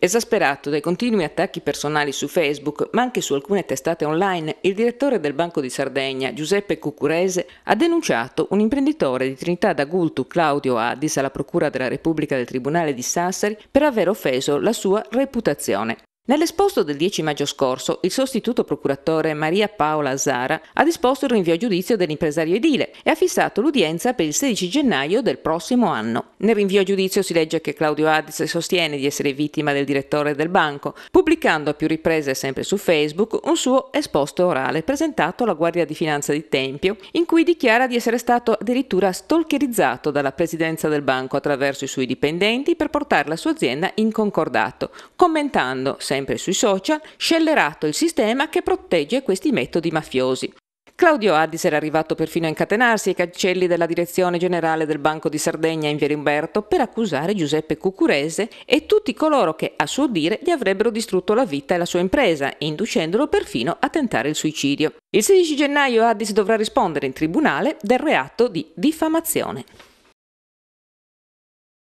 Esasperato dai continui attacchi personali su Facebook, ma anche su alcune testate online, il direttore del Banco di Sardegna, Giuseppe Cucurese, ha denunciato un imprenditore di Trinità d'Agultu, Claudio Addis, alla Procura della Repubblica del Tribunale di Sassari per aver offeso la sua reputazione. Nell'esposto del 10 maggio scorso, il sostituto procuratore Maria Paola Zara ha disposto il rinvio a giudizio dell'impresario edile e ha fissato l'udienza per il 16 gennaio del prossimo anno. Nel rinvio a giudizio si legge che Claudio Addis sostiene di essere vittima del direttore del banco, pubblicando a più riprese sempre su Facebook un suo esposto orale presentato alla Guardia di Finanza di Tempio, in cui dichiara di essere stato addirittura stalkerizzato dalla presidenza del banco attraverso i suoi dipendenti per portare la sua azienda in concordato, commentando sempre sempre sui social, scellerato il sistema che protegge questi metodi mafiosi. Claudio Addis era arrivato perfino a incatenarsi ai cancelli della direzione generale del Banco di Sardegna in Via Umberto per accusare Giuseppe Cucurese e tutti coloro che, a suo dire, gli avrebbero distrutto la vita e la sua impresa, inducendolo perfino a tentare il suicidio. Il 16 gennaio Addis dovrà rispondere in tribunale del reato di diffamazione.